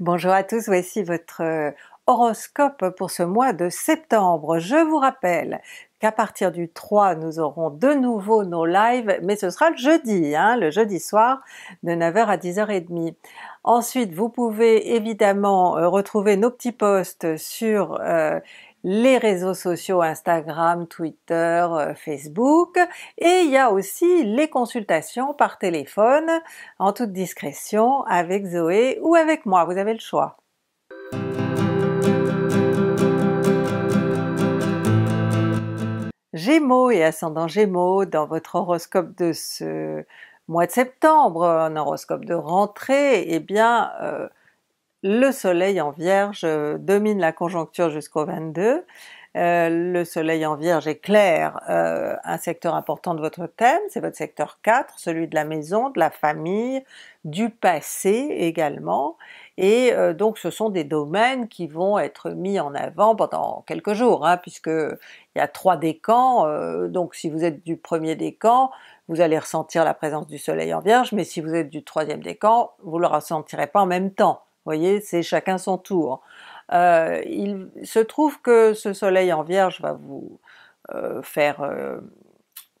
Bonjour à tous, voici votre euh, horoscope pour ce mois de septembre. Je vous rappelle qu'à partir du 3 nous aurons de nouveau nos lives, mais ce sera le jeudi, hein, le jeudi soir de 9h à 10h30. Ensuite vous pouvez évidemment euh, retrouver nos petits posts sur euh, les réseaux sociaux Instagram, Twitter, euh, Facebook et il y a aussi les consultations par téléphone en toute discrétion avec Zoé ou avec moi, vous avez le choix. Gémeaux et ascendant Gémeaux, dans votre horoscope de ce mois de septembre, un horoscope de rentrée, eh bien euh, le soleil en vierge euh, domine la conjoncture jusqu'au 22, euh, le soleil en vierge éclaire euh, un secteur important de votre thème, c'est votre secteur 4, celui de la maison, de la famille, du passé également, et euh, donc ce sont des domaines qui vont être mis en avant pendant quelques jours, hein, puisque il y a trois décans, donc si vous êtes du premier décan, vous allez ressentir la présence du soleil en vierge, mais si vous êtes du troisième décan, vous ne le ressentirez pas en même temps voyez, c'est chacun son tour. Euh, il se trouve que ce soleil en vierge va vous euh, faire euh,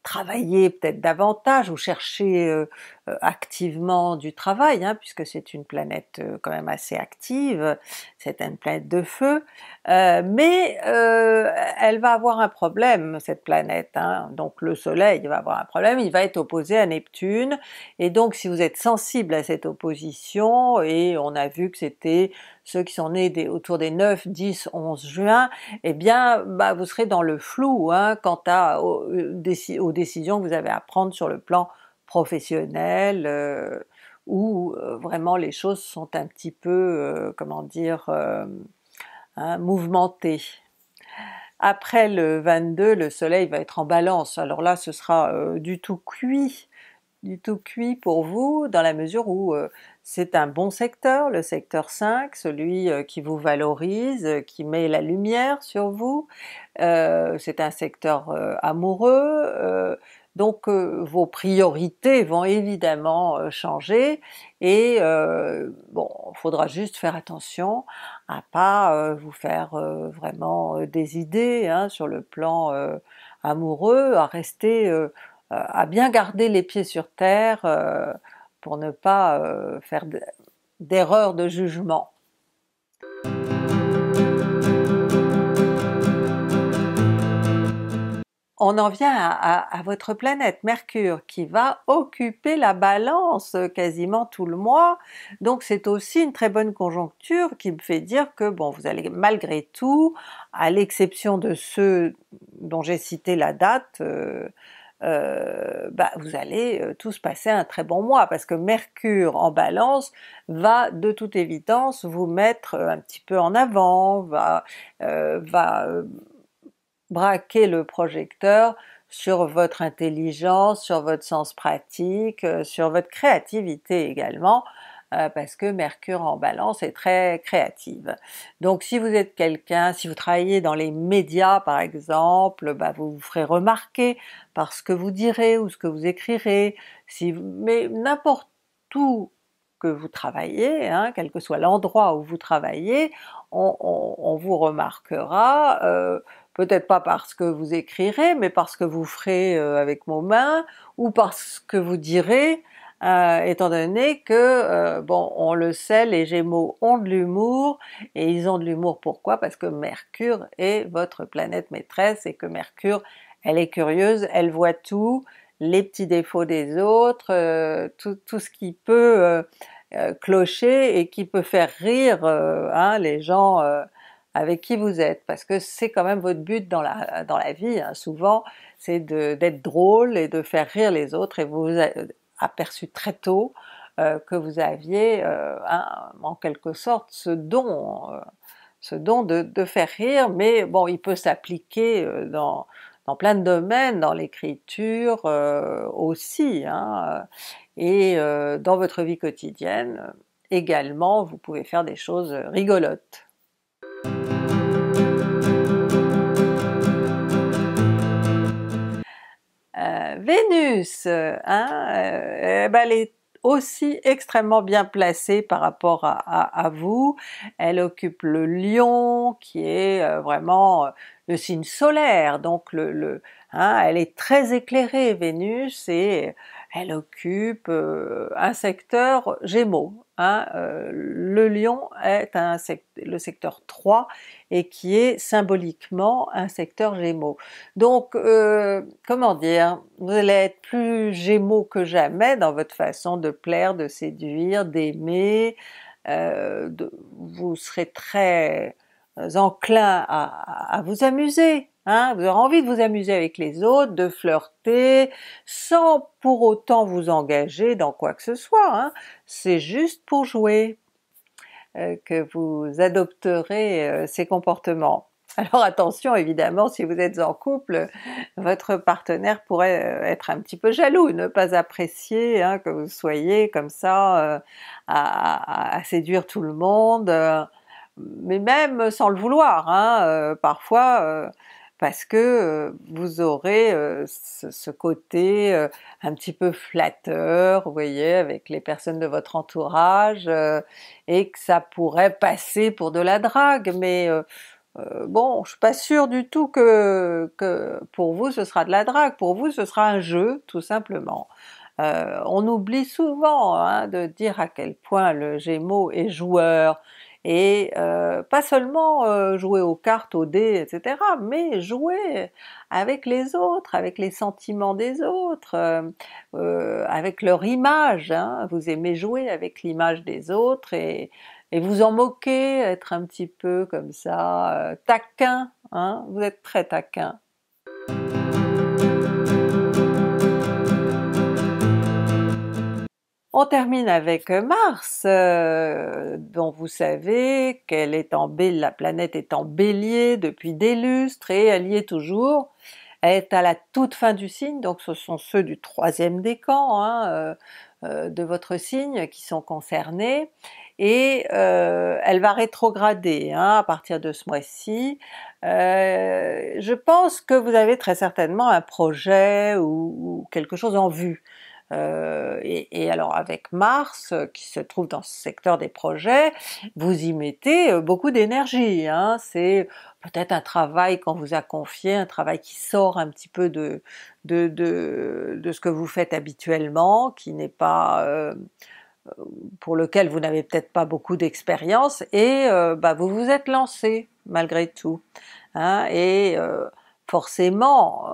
travailler peut-être davantage ou chercher euh, activement du travail, hein, puisque c'est une planète euh, quand même assez active, c'est une planète de feu, euh, mais elle va avoir un problème cette planète, hein. donc le Soleil va avoir un problème, il va être opposé à Neptune, et donc si vous êtes sensible à cette opposition, et on a vu que c'était ceux qui sont nés autour des 9, 10, 11 juin, eh bien bah, vous serez dans le flou hein, quant à, aux décisions que vous avez à prendre sur le plan professionnelle euh, où euh, vraiment les choses sont un petit peu, euh, comment dire, hein, mouvementées. Après le 22, le soleil va être en balance, alors là ce sera du tout cuit, du tout cuit pour vous dans la mesure où c'est un bon secteur, le secteur 5, celui qui vous valorise, qui met la lumière sur vous, c'est un secteur amoureux, donc euh, vos priorités vont évidemment euh, changer et bon, euh, bon, faudra juste faire attention à pas vous faire vraiment des idées hein, sur le plan amoureux, à rester, à bien garder les pieds sur terre pour ne pas faire d'erreurs de jugement. on en vient à, votre planète Mercure qui va occuper la balance euh, quasiment tout le mois, donc c'est aussi une très bonne conjoncture qui me fait dire que bon vous allez malgré tout, à l'exception de ceux dont j'ai cité la date, euh, euh, bah, vous allez tous passer un très bon mois parce que Mercure en Balance va de toute évidence vous mettre un petit peu en avant, va, va braquer le projecteur sur votre intelligence, sur votre sens pratique, euh, sur votre créativité également, euh, parce que Mercure en balance est très créative. Donc si vous êtes quelqu'un, si vous travaillez dans les médias par exemple, bah, vous vous ferez remarquer par ce que vous direz ou ce que vous écrirez, mais n'importe où que vous travaillez, hein, quel que soit l'endroit où vous travaillez, on, vous remarquera, euh, peut-être pas parce que vous écrirez, mais parce que vous ferez euh, avec vos mains, ou parce que vous direz, euh, étant donné que, euh, bon, on le sait, les Gémeaux ont de l'humour, et ils ont de l'humour pourquoi Parce que Mercure est votre planète maîtresse, et que Mercure, elle est curieuse, elle voit tout, les petits défauts des autres, tout, ce qui peut clocher et qui peut faire rire hein, les gens avec qui vous êtes, parce que c'est quand même votre but dans la, dans la vie, hein. souvent, c'est d'être drôle et de faire rire les autres, et vous avez aperçu très tôt euh, que vous aviez euh, en quelque sorte ce don, euh, ce don de, de, faire rire, mais bon, il peut s'appliquer dans, dans plein de domaines, dans l'écriture aussi, hein, et dans votre vie quotidienne également, vous pouvez faire des choses rigolotes. Vénus, hein, euh, eh ben, elle est aussi extrêmement bien placée par rapport à, à, vous. Elle occupe le lion qui est euh, vraiment euh, le signe solaire, donc le, le ah, elle est très éclairée, Vénus, et elle occupe euh, un secteur Gémeaux. Hein, euh, le lion est un le secteur 3 et qui est symboliquement un secteur Gémeaux. Donc, euh, comment dire, vous allez être plus Gémeaux que jamais dans votre façon de plaire, de séduire, d'aimer, vous serez très enclin à vous amuser, Hein, vous aurez envie de vous amuser avec les autres, de flirter, sans pour autant vous engager dans quoi que ce soit. Hein. C'est juste pour jouer euh, que vous adopterez euh, ces comportements. Alors attention évidemment, si vous êtes en couple, votre partenaire pourrait euh, être un petit peu jaloux, ne pas apprécier hein, que vous soyez comme ça à, séduire tout le monde, mais même sans le vouloir. parfois parce que vous aurez ce, côté un petit peu flatteur, vous voyez, avec les personnes de votre entourage, et que ça pourrait passer pour de la drague, mais bon, je ne suis pas sûre du tout que, pour vous ce sera de la drague, pour vous ce sera un jeu, tout simplement. on oublie souvent hein, de dire à quel point le Gémeaux est joueur, et euh, pas seulement euh, jouer aux cartes, aux dés, etc., mais jouer avec les autres, avec les sentiments des autres, euh, avec leur image. Hein. Vous aimez jouer avec l'image des autres et, et, vous en moquez, être un petit peu comme ça, taquin. Hein. Vous êtes très taquin. On termine avec euh, Mars, euh, dont vous savez qu'elle est en bélier, la planète est en bélier depuis des lustres et elle y est toujours. Elle est à la toute fin du signe, donc ce sont ceux du troisième décan hein, euh, de votre signe qui sont concernés. Et elle va rétrograder hein, à partir de ce mois-ci. je pense que vous avez très certainement un projet ou quelque chose en vue. Euh, et, alors avec Mars, euh, qui se trouve dans ce secteur des projets, vous y mettez euh, beaucoup d'énergie. Hein. c'est peut-être un travail qu'on vous a confié, un travail qui sort un petit peu de, de, de, ce que vous faites habituellement, qui n'est pas... pour lequel vous n'avez peut-être pas beaucoup d'expérience et bah, vous vous êtes lancé malgré tout. Hein. et forcément,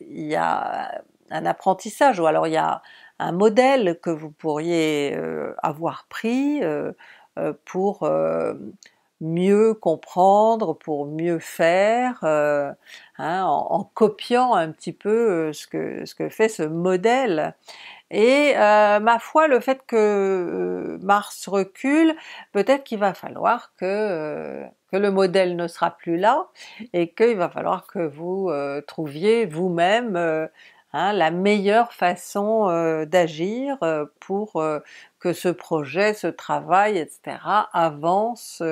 il y a un apprentissage, ou alors il y a un modèle que vous pourriez euh, avoir pris euh, euh, pour mieux comprendre, pour mieux faire, hein, en, copiant un petit peu ce que, ce que fait ce modèle. Et ma foi, le fait que Mars recule, peut-être qu'il va falloir que que le modèle ne sera plus là et qu'il va falloir que vous trouviez vous-même Hein, la meilleure façon euh, d'agir euh, pour euh, que ce projet, ce travail, etc. avance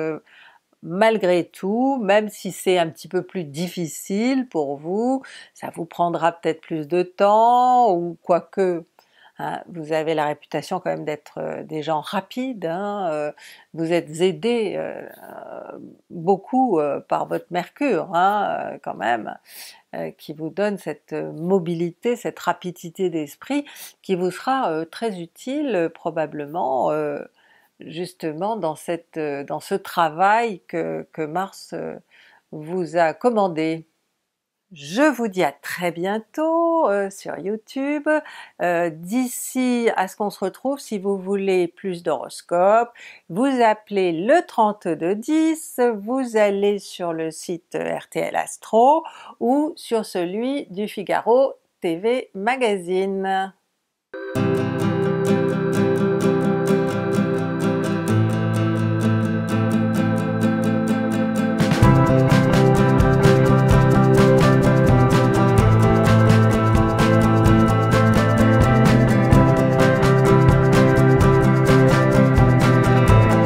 malgré tout, même si c'est un petit peu plus difficile pour vous, ça vous prendra peut-être plus de temps ou quoique ah, vous avez la réputation quand même d'être euh, des gens rapides. Hein, euh, vous êtes aidé euh, beaucoup par votre Mercure, hein, quand même, qui vous donne cette mobilité, cette rapidité d'esprit, qui vous sera très utile probablement justement dans, dans ce travail que Mars vous a commandé. Je vous dis à très bientôt euh, sur YouTube. Euh, d'ici à ce qu'on se retrouve, si vous voulez plus d'horoscopes, vous appelez le 3210, vous allez sur le site RTL Astro ou sur celui du Figaro TV Magazine.